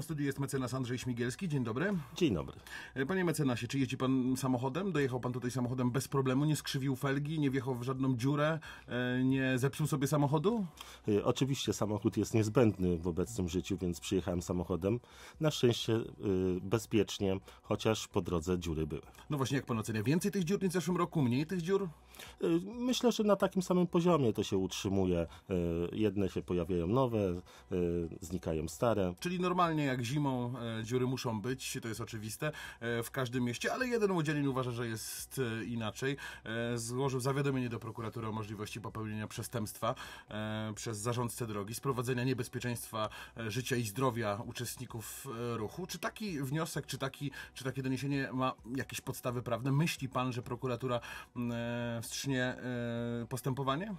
w studiu jest mecenas Andrzej Śmigielski. Dzień dobry. Dzień dobry. E, panie mecenasie, czy jeździ pan samochodem? Dojechał pan tutaj samochodem bez problemu, nie skrzywił felgi, nie wjechał w żadną dziurę, e, nie zepsuł sobie samochodu? E, oczywiście samochód jest niezbędny w obecnym życiu, więc przyjechałem samochodem. Na szczęście bezpiecznie, chociaż po drodze dziury były. No właśnie, jak pan ocenia, więcej tych dziur niż w zeszłym roku, mniej tych dziur? Y, myślę, że na takim samym poziomie to się utrzymuje. Y, jedne się pojawiają nowe, y, znikają stare. Czyli normalnie jak zimą e, dziury muszą być, to jest oczywiste e, w każdym mieście, ale jeden łodzielin uważa, że jest e, inaczej. Złożył zawiadomienie do prokuratury o możliwości popełnienia przestępstwa przez zarządcę drogi, sprowadzenia niebezpieczeństwa życia i zdrowia uczestników ruchu. Czy taki wniosek, czy, taki, czy takie doniesienie ma jakieś podstawy prawne? Myśli pan, że prokuratura w wstrzymie e, postępowanie?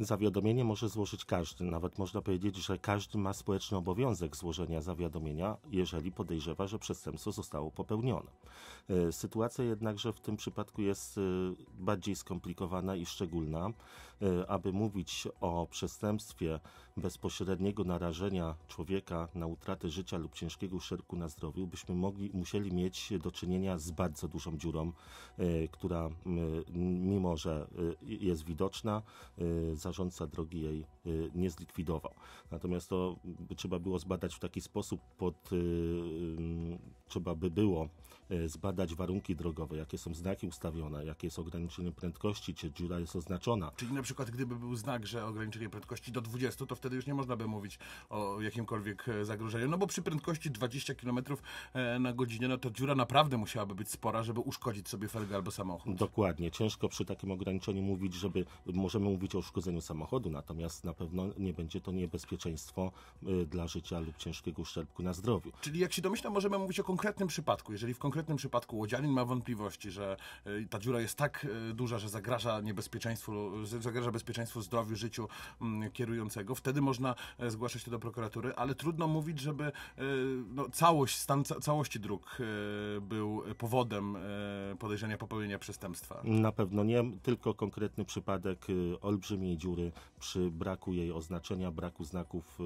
Zawiadomienie może złożyć każdy. Nawet można powiedzieć, że każdy ma społeczny obowiązek złożenia zawiadomienia, jeżeli podejrzewa, że przestępstwo zostało popełnione. E, sytuacja jednakże w tym przypadku jest e, bardziej skomplikowana i szczególna. Aby mówić o przestępstwie, bezpośredniego narażenia człowieka na utratę życia lub ciężkiego uszczerbku na zdrowiu, byśmy mogli, musieli mieć do czynienia z bardzo dużą dziurą, e, która mimo, że e, jest widoczna, e, zarządca drogi jej nie zlikwidował. Natomiast to trzeba było zbadać w taki sposób, pod, trzeba by było zbadać warunki drogowe, jakie są znaki ustawione, jakie jest ograniczenie prędkości, czy dziura jest oznaczona. Czyli na przykład gdyby był znak, że ograniczenie prędkości do 20, to w wtedy już nie można by mówić o jakimkolwiek e, zagrożeniu. No bo przy prędkości 20 km e, na godzinę, no to dziura naprawdę musiałaby być spora, żeby uszkodzić sobie felgę albo samochód. Dokładnie. Ciężko przy takim ograniczeniu mówić, żeby możemy mówić o uszkodzeniu samochodu, natomiast na pewno nie będzie to niebezpieczeństwo e, dla życia lub ciężkiego uszczerbku na zdrowiu. Czyli jak się domyślam, możemy mówić o konkretnym przypadku. Jeżeli w konkretnym przypadku łodzianin ma wątpliwości, że ta dziura jest tak duża, że zagraża niebezpieczeństwu, zagraża bezpieczeństwu zdrowiu, życiu mm, kierującego, wtedy wtedy można e, zgłaszać to do prokuratury, ale trudno mówić, żeby e, no, całość, stan ca całości dróg e, był powodem podejrzenia popełnienia przestępstwa. Na pewno nie, tylko konkretny przypadek olbrzymiej dziury przy braku jej oznaczenia, braku znaków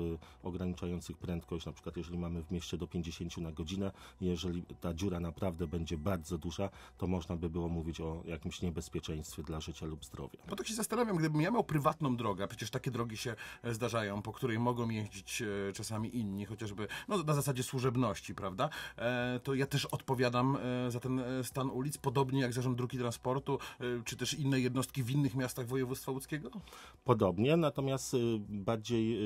ograniczających prędkość, na przykład jeżeli mamy w mieście do 50 na godzinę, jeżeli ta dziura naprawdę będzie bardzo duża, to można by było mówić o jakimś niebezpieczeństwie dla życia lub zdrowia. No tak się zastanawiam, gdybym ja miał prywatną drogę, a przecież takie drogi się zdarzają, po której mogą jeździć e, czasami inni, chociażby no, na zasadzie służebności, prawda? E, to ja też odpowiadam e, za ten stan ulic, podobnie jak Zarząd drugi Transportu, czy też inne jednostki w innych miastach województwa łódzkiego? Podobnie, natomiast bardziej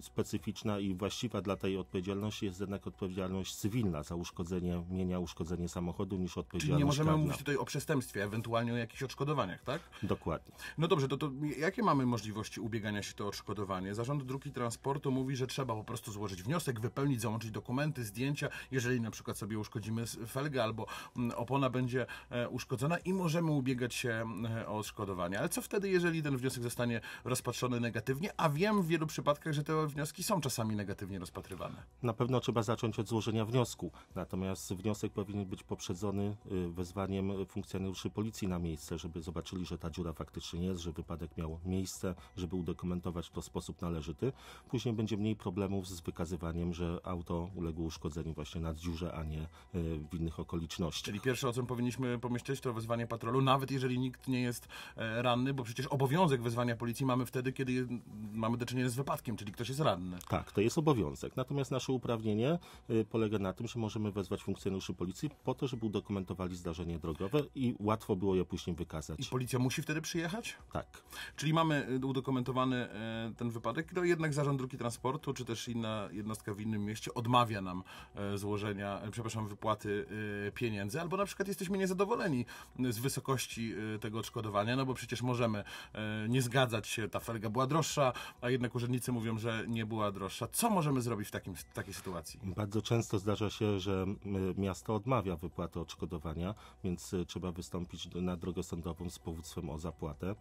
specyficzna i właściwa dla tej odpowiedzialności jest jednak odpowiedzialność cywilna za uszkodzenie mienia, uszkodzenie samochodu niż odpowiedzialność Czyli nie możemy mówić tutaj o przestępstwie, ewentualnie o jakichś odszkodowaniach, tak? Dokładnie. No dobrze, to, to jakie mamy możliwości ubiegania się o odszkodowanie? Zarząd Dróg i Transportu mówi, że trzeba po prostu złożyć wniosek, wypełnić, załączyć dokumenty, zdjęcia, jeżeli na przykład sobie uszkodzimy felgę albo mm, opona będzie e, uszkodzona i możemy ubiegać się e, o odszkodowanie. Ale co wtedy, jeżeli ten wniosek zostanie rozpatrzony negatywnie, a wiem w wielu przypadkach, że te wnioski są czasami negatywnie rozpatrywane? Na pewno trzeba zacząć od złożenia wniosku, natomiast wniosek powinien być poprzedzony y, wezwaniem funkcjonariuszy policji na miejsce, żeby zobaczyli, że ta dziura faktycznie jest, że wypadek miał miejsce, żeby udokumentować to w sposób na należyty, później będzie mniej problemów z wykazywaniem, że auto uległo uszkodzeniu właśnie na dziurze, a nie e, w innych okolicznościach. Czyli pierwsze, o czym powinniśmy pomyśleć, to wezwanie patrolu, nawet jeżeli nikt nie jest e, ranny, bo przecież obowiązek wezwania policji mamy wtedy, kiedy mamy do czynienia z wypadkiem, czyli ktoś jest ranny. Tak, to jest obowiązek. Natomiast nasze uprawnienie e, polega na tym, że możemy wezwać funkcjonariuszy policji po to, żeby udokumentowali zdarzenie drogowe i łatwo było je później wykazać. I policja musi wtedy przyjechać? Tak. Czyli mamy udokumentowany ten wypadek, przypadek, no jednak Zarząd drugi Transportu, czy też inna jednostka w innym mieście odmawia nam e, złożenia, e, przepraszam, wypłaty e, pieniędzy, albo na przykład jesteśmy niezadowoleni z wysokości tego odszkodowania, no bo przecież możemy nie zgadzać się, ta felga była droższa, a jednak urzędnicy mówią, że nie była droższa. Co możemy zrobić w, takim, w takiej sytuacji? Bardzo często zdarza się, że miasto odmawia wypłaty odszkodowania, więc trzeba wystąpić na drogę sądową z powództwem o zapłatę.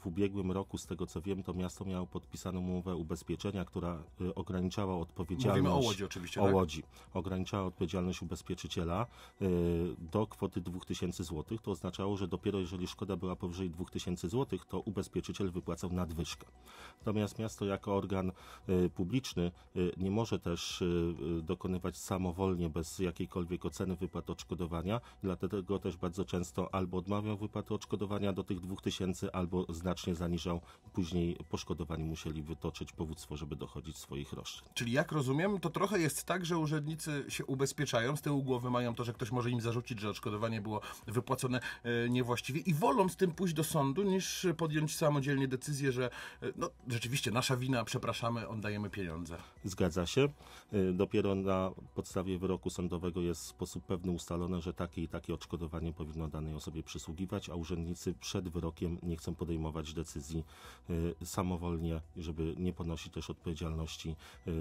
W ubiegłym roku, z tego co wiem, to miasto miało podpisać podpisano umowę ubezpieczenia, która y, ograniczała odpowiedzialność. Mówimy o łodzi oczywiście. O tak? łodzi. Ograniczała odpowiedzialność ubezpieczyciela y, do kwoty 2000 zł. To oznaczało, że dopiero jeżeli szkoda była powyżej 2000 zł, to ubezpieczyciel wypłacał nadwyżkę. Natomiast miasto jako organ y, publiczny nie może też dokonywać samowolnie, bez jakiejkolwiek oceny wypłat odszkodowania, dlatego też bardzo często albo odmawiał wypłaty odszkodowania do tych 2000, albo znacznie zaniżał, później poszkodowani musieli musieli wytoczyć powództwo, żeby dochodzić swoich roszczeń. Czyli jak rozumiem, to trochę jest tak, że urzędnicy się ubezpieczają, z tyłu głowy mają to, że ktoś może im zarzucić, że odszkodowanie było wypłacone e, niewłaściwie i wolą z tym pójść do sądu, niż podjąć samodzielnie decyzję, że e, no, rzeczywiście nasza wina, przepraszamy, oddajemy pieniądze. Zgadza się. E, dopiero na podstawie wyroku sądowego jest w sposób pewny ustalone, że takie i takie odszkodowanie powinno danej osobie przysługiwać, a urzędnicy przed wyrokiem nie chcą podejmować decyzji samowolnie, żeby nie ponosić też odpowiedzialności y,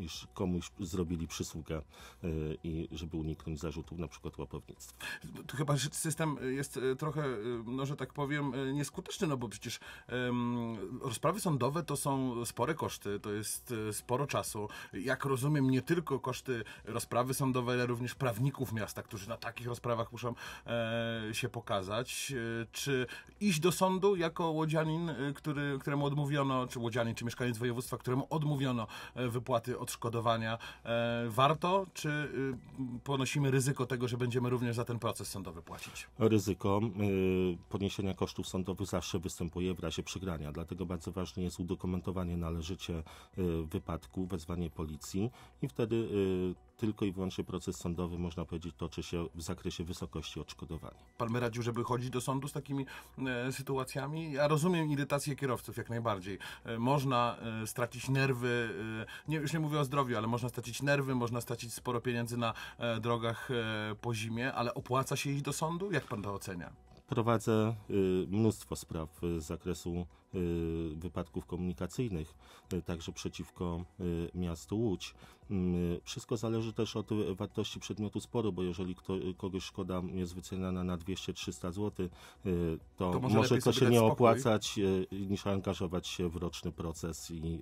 iż komuś zrobili przysługę e, i żeby uniknąć zarzutów na przykład łapownictwa. Tu chyba system jest e, trochę, e, no że tak powiem, nieskuteczny, no bo przecież rozprawy sądowe to są spore koszty, to jest sporo czasu. Jak rozumiem, nie tylko koszty rozprawy sądowej, ale również prawników miasta, którzy na takich rozprawach muszą się pokazać. Czy iść do sądu jako łodzianin, który, któremu odmówiono, czy łodzianin, czy mieszkaniec województwa, któremu odmówiono wypłaty od odszkodowania. E, warto, czy y, ponosimy ryzyko tego, że będziemy również za ten proces sądowy płacić? Ryzyko y, poniesienia kosztów sądowych zawsze występuje w razie przegrania, dlatego bardzo ważne jest udokumentowanie należycie y, wypadku, wezwanie policji i wtedy tylko i wyłącznie proces sądowy, można powiedzieć, toczy się w zakresie wysokości odszkodowania. Pan by radził, żeby chodzić do sądu z takimi e, sytuacjami? Ja rozumiem irytację kierowców jak najbardziej. E, można e, stracić nerwy, e, nie, już nie mówię o zdrowiu, ale można stracić nerwy, można stracić sporo pieniędzy na e, drogach e, po zimie, ale opłaca się iść do sądu? Jak pan to ocenia? prowadzę y, mnóstwo spraw z zakresu y, wypadków komunikacyjnych, y, także przeciwko miastu Łódź. Mm, wszystko zależy też od wartości przedmiotu sporu, bo jeżeli kogoś szkoda jest wyceniana na 200-300 zł, to, to może, może to się nie opłacać niż angażować się w roczny proces i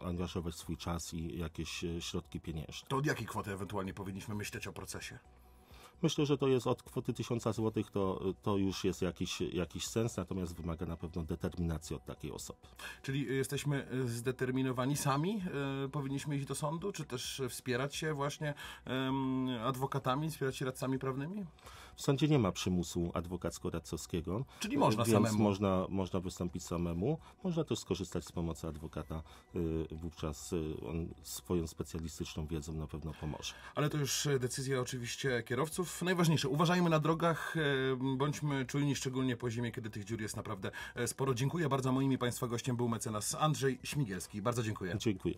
angażować swój czas i jakieś środki pieniężne. To od jakiej kwoty ewentualnie powinniśmy myśleć o procesie? Myślę, że to jest od kwoty 1000 zł, to, to już jest jakiś, jakiś sens, natomiast wymaga na pewno determinacji od takiej osoby. Czyli jesteśmy zdeterminowani sami? E, powinniśmy iść do sądu, czy też wspierać się właśnie adwokatami, wspierać się radcami prawnymi? W sądzie nie ma przymusu adwokacko-radcowskiego. Czyli można więc samemu. Można, można wystąpić samemu. Można też skorzystać z pomocy adwokata. Y, wówczas y, on swoją specjalistyczną wiedzą na pewno pomoże. Ale to już decyzja oczywiście kierowców najważniejsze, uważajmy na drogach, e, bądźmy czujni, szczególnie po zimie, kiedy tych dziur jest naprawdę e, sporo. Dziękuję bardzo. Moimi Państwa gościem był mecenas Andrzej Śmigielski. Bardzo dziękuję. Dziękuję.